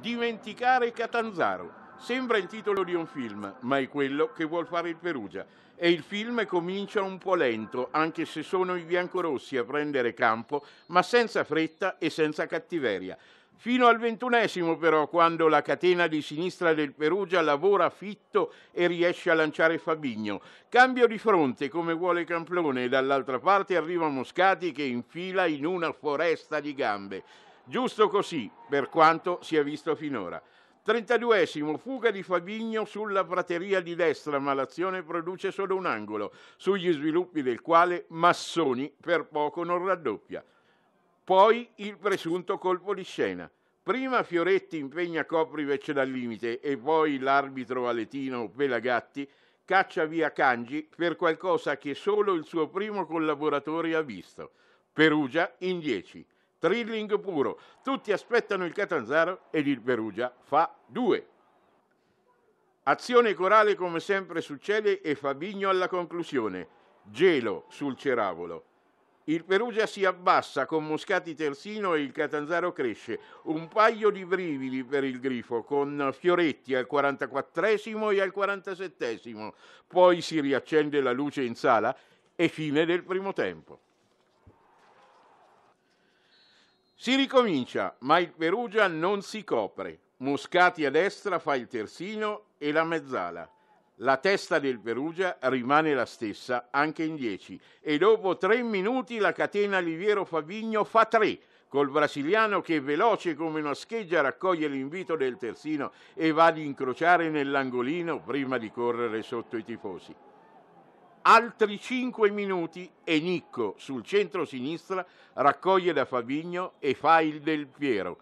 Dimenticare Catanzaro. Sembra il titolo di un film, ma è quello che vuol fare il Perugia. E il film comincia un po' lento, anche se sono i biancorossi a prendere campo, ma senza fretta e senza cattiveria. Fino al ventunesimo però, quando la catena di sinistra del Perugia lavora fitto e riesce a lanciare Fabigno. Cambio di fronte come vuole Camplone e dall'altra parte arriva Moscati che infila in una foresta di gambe. Giusto così, per quanto si è visto finora. 32esimo, fuga di Fabigno sulla prateria di destra, ma l'azione produce solo un angolo, sugli sviluppi del quale Massoni per poco non raddoppia. Poi il presunto colpo di scena. Prima Fioretti impegna Coprivec dal limite e poi l'arbitro valetino Pelagatti caccia via Cangi per qualcosa che solo il suo primo collaboratore ha visto. Perugia in 10 thrilling puro. Tutti aspettano il Catanzaro ed il Perugia fa due. Azione corale come sempre succede e Fabigno alla conclusione. Gelo sul Ceravolo. Il Perugia si abbassa con Moscati terzino e il Catanzaro cresce. Un paio di brividi per il grifo con Fioretti al 44 e al 47 Poi si riaccende la luce in sala e fine del primo tempo. Si ricomincia, ma il Perugia non si copre. Moscati a destra fa il terzino e la mezzala. La testa del Perugia rimane la stessa anche in 10 e dopo 3 minuti la catena Liviero Fabigno fa 3 col brasiliano che veloce come una scheggia raccoglie l'invito del terzino e va ad incrociare nell'angolino prima di correre sotto i tifosi. Altri 5 minuti e Nicco sul centro-sinistra raccoglie da Fabigno e fa il del Piero.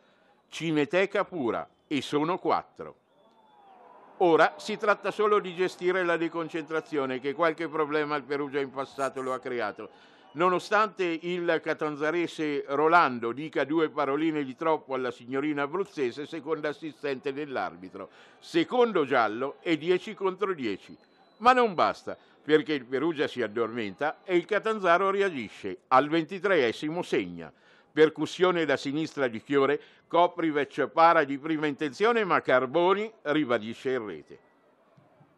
Cimeteca pura e sono 4. Ora si tratta solo di gestire la deconcentrazione che qualche problema al Perugia in passato lo ha creato. Nonostante il catanzarese Rolando dica due paroline di troppo alla signorina abruzzese, seconda assistente dell'arbitro, secondo giallo e 10 contro 10 ma non basta perché il Perugia si addormenta e il Catanzaro reagisce. Al ventitreesimo segna. Percussione da sinistra di Chiore, Coprivec para di prima intenzione, ma Carboni ribadisce in rete.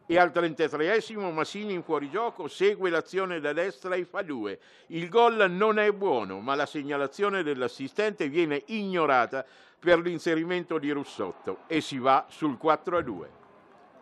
E al 33esimo Massini in fuorigioco segue l'azione da destra e fa due. Il gol non è buono, ma la segnalazione dell'assistente viene ignorata per l'inserimento di Russotto e si va sul 4 a 2.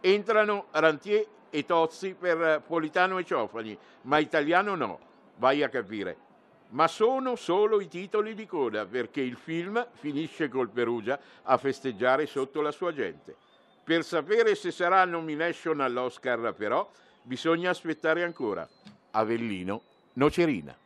Entrano Rantier e Tozzi per eh, Politano e Ciofani, ma italiano no, vai a capire. Ma sono solo i titoli di coda perché il film finisce col Perugia a festeggiare sotto la sua gente. Per sapere se sarà nomination all'Oscar però bisogna aspettare ancora. Avellino, Nocerina.